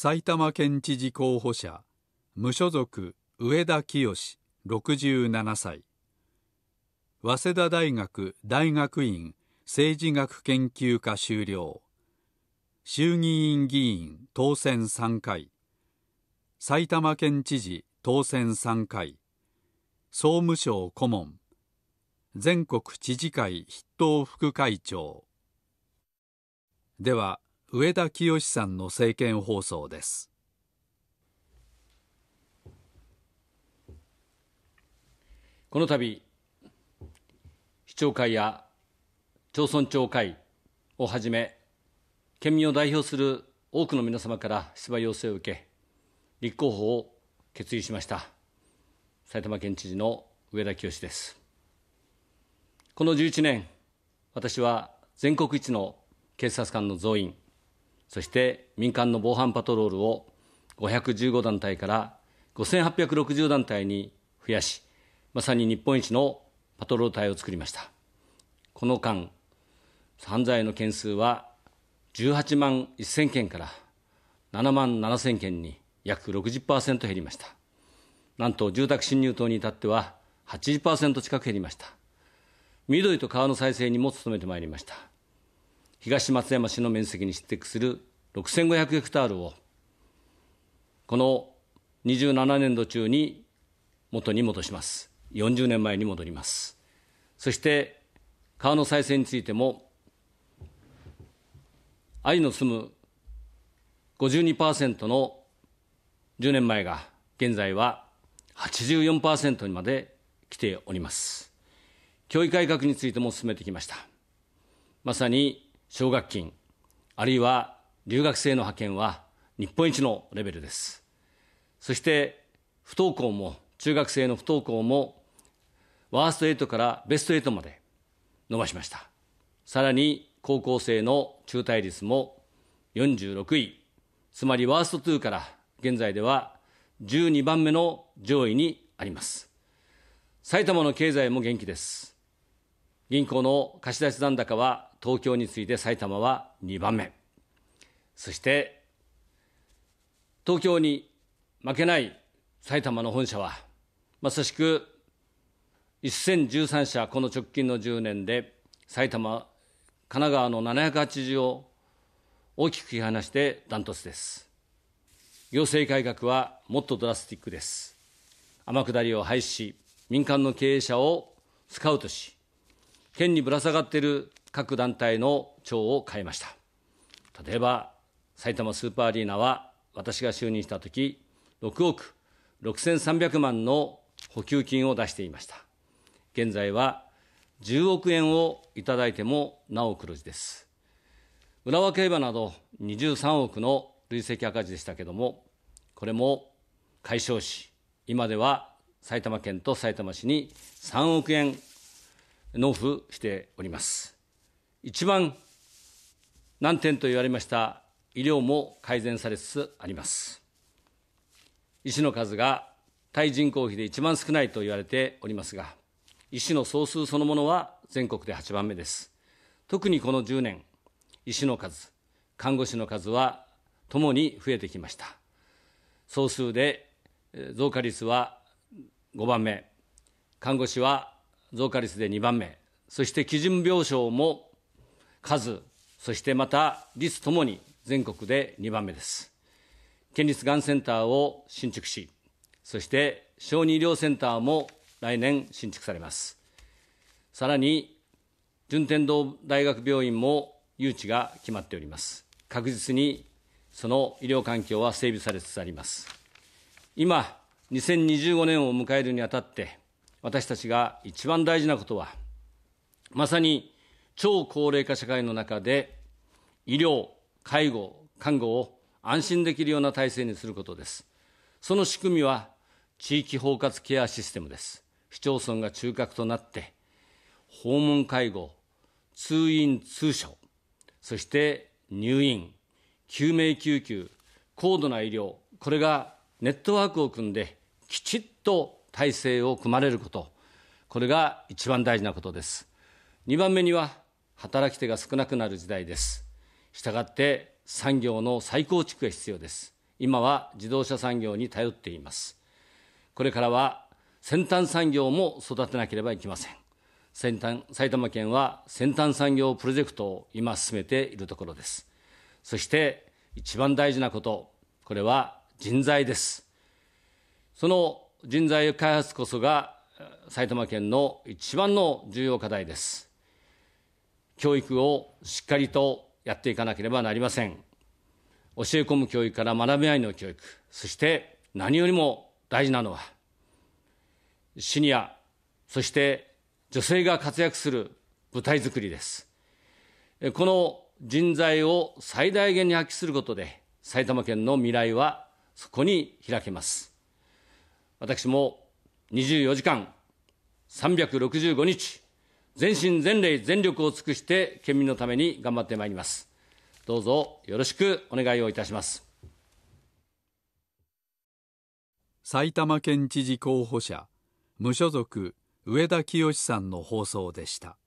埼玉県知事候補者無所属上田清67歳早稲田大学大学院政治学研究科修了衆議院議員当選3回埼玉県知事当選3回総務省顧問全国知事会筆頭副会長では上田清さんの政見放送です。この度、市長会や町村長会をはじめ、県民を代表する多くの皆様から出馬要請を受け、立候補を決意しました。埼玉県知事の上田清です。この11年、私は全国一の警察官の増員、そして民間の防犯パトロールを515団体から5860団体に増やし、まさに日本一のパトロール隊を作りました。この間、犯罪の件数は18万1000件から7万7000件に約60%減りました。なんと住宅侵入等に至っては80%近く減りました。緑と川の再生にも努めてまいりました。東松山市の面積に匹敵する6500ヘクタールを、この27年度中に元に戻します。40年前に戻ります。そして、川の再生についても、愛の住む52%の10年前が、現在は84%にまで来ております。教育改革についても進めてきました。まさに奨学金、あるいは留学生の派遣は日本一のレベルです。そして不登校も、中学生の不登校も、ワースト8からベスト8まで伸ばしました。さらに高校生の中退率も46位、つまりワースト2から現在では12番目の上位にあります。埼玉の経済も元気です。銀行の貸し出し残高は東京に次いで埼玉は2番目。そして、東京に負けない埼玉の本社は、まさしく1013社、この直近の10年で、埼玉、神奈川の780を大きく引き離してダントツです。行政改革はもっとドラスティックです。天下りを廃止し、民間の経営者をスカウトし、県にぶら下がっている各団体の長を変えました。例えば、埼玉スーパーアリーナは、私が就任した時6億6300万の補給金を出していました。現在は、10億円をいただいてもなお黒字です。浦和競馬など23億の累積赤字でしたけども、これも解消し、今では埼玉県と埼玉市に3億円納付しております。一番難点と言われました医療も改善されつつあります。医師の数が対人口比で一番少ないと言われておりますが、医師の総数そのものは全国で8番目です。特にこの10年、医師の数、看護師の数はともに増えてきました。総数で増加率は5番目、看護師は増加率で2番目、そして基準病床も数、そしてまた率ともに全国で2番目です。県立がんセンターを新築し、そして小児医療センターも来年新築されます。さらに、順天堂大学病院も誘致が決まっております。確実にその医療環境は整備されつつあります。今、2025年を迎えるにあたって、私たちが一番大事なことは、まさに超高齢化社会の中で、医療、介護、看護を安心できるような体制にすることです。その仕組みは、地域包括ケアシステムです。市町村が中核となって、訪問介護、通院通所、そして入院、救命救急、高度な医療、これがネットワークを組んで、きちっと体制を組まれること、これが一番大事なことです。2番目には、働き手が少なくなる時代です。したがって、産業の再構築が必要です。今は自動車産業に頼っています。これからは先端産業も育てなければいけません。先端埼玉県は先端産業プロジェクトを今進めているところです。そして一番大事なこと、これは人材です。その人材開発こそが埼玉県の一番の重要課題です。教育をしっかりとやっていかなければなりません。教え込む教育から学び合いの教育、そして何よりも大事なのは、シニア、そして女性が活躍する舞台づくりです。この人材を最大限に発揮することで、埼玉県の未来はそこに開けます。私も24時間365日、全身全霊全力を尽くして県民のために頑張ってまいります。どうぞよろしくお願いをいたします。埼玉県知事候補者、無所属、上田清さんの放送でした。